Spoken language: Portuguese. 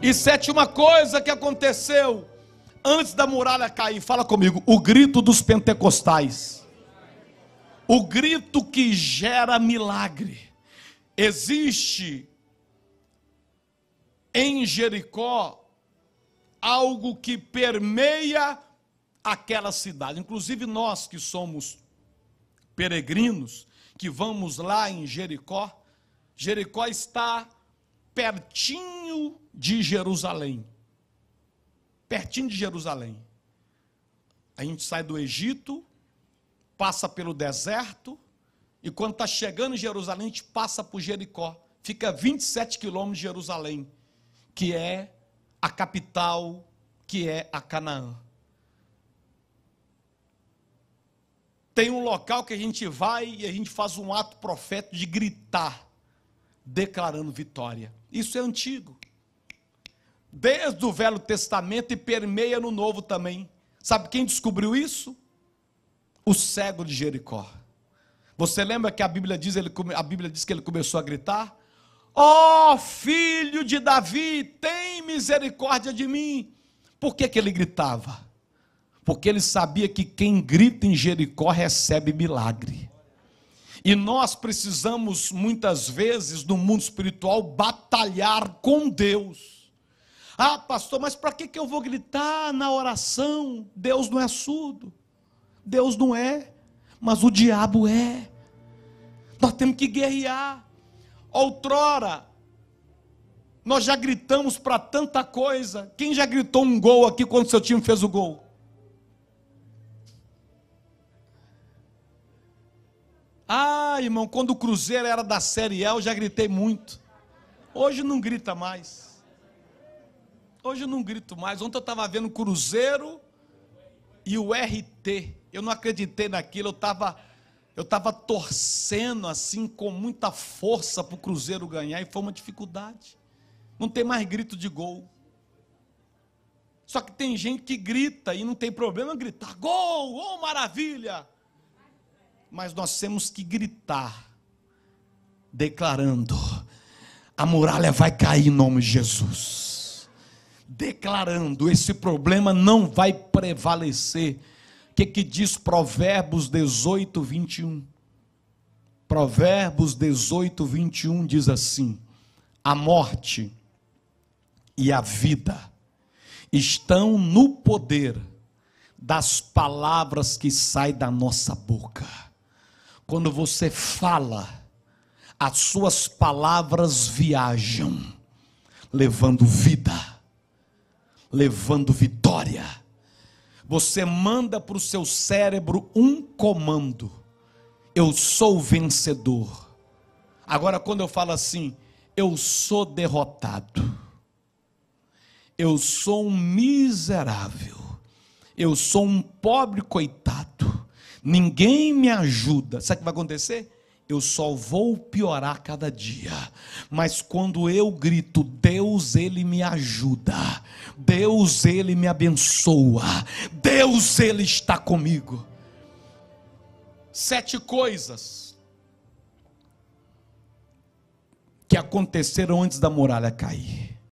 E sétima coisa que aconteceu antes da muralha cair, fala comigo, o grito dos pentecostais. O grito que gera milagre. Existe em Jericó algo que permeia aquela cidade. Inclusive nós que somos peregrinos, que vamos lá em Jericó, Jericó está pertinho de Jerusalém. Pertinho de Jerusalém. A gente sai do Egito, passa pelo deserto, e quando está chegando em Jerusalém, a gente passa por Jericó. Fica 27 quilômetros de Jerusalém, que é a capital, que é a Canaã. Tem um local que a gente vai e a gente faz um ato profético de gritar declarando vitória. Isso é antigo. Desde o Velho Testamento e permeia no Novo também. Sabe quem descobriu isso? O cego de Jericó. Você lembra que a Bíblia diz, ele, a Bíblia diz que ele começou a gritar? Ó oh, filho de Davi, tem misericórdia de mim. Por que, que ele gritava? Porque ele sabia que quem grita em Jericó recebe milagre. E nós precisamos, muitas vezes, no mundo espiritual, batalhar com Deus. Ah, pastor, mas para que, que eu vou gritar na oração? Deus não é surdo. Deus não é, mas o diabo é. Nós temos que guerrear. Outrora, nós já gritamos para tanta coisa. Quem já gritou um gol aqui quando seu time fez o gol? Ah, irmão, quando o Cruzeiro era da Série A, eu já gritei muito. Hoje não grita mais. Hoje eu não grito mais. Ontem eu estava vendo o Cruzeiro e o RT. Eu não acreditei naquilo, eu estava eu tava torcendo assim com muita força para o Cruzeiro ganhar e foi uma dificuldade. Não tem mais grito de gol. Só que tem gente que grita e não tem problema gritar: gol! Oh, maravilha! mas nós temos que gritar, declarando: a muralha vai cair em nome de Jesus. Declarando: esse problema não vai prevalecer. O que, que diz Provérbios 18, 21? Provérbios 18, 21 diz assim: a morte e a vida estão no poder das palavras que saem da nossa boca. Quando você fala, as suas palavras viajam, levando vida, levando vitória. Você manda para o seu cérebro um comando: eu sou vencedor. Agora, quando eu falo assim, eu sou derrotado, eu sou um miserável, eu sou um pobre coitado ninguém me ajuda, sabe o que vai acontecer? eu só vou piorar cada dia. Mas quando eu grito, Deus, Ele me ajuda, Deus, Ele me abençoa, Deus, Ele está comigo. Sete coisas que aconteceram antes da muralha cair.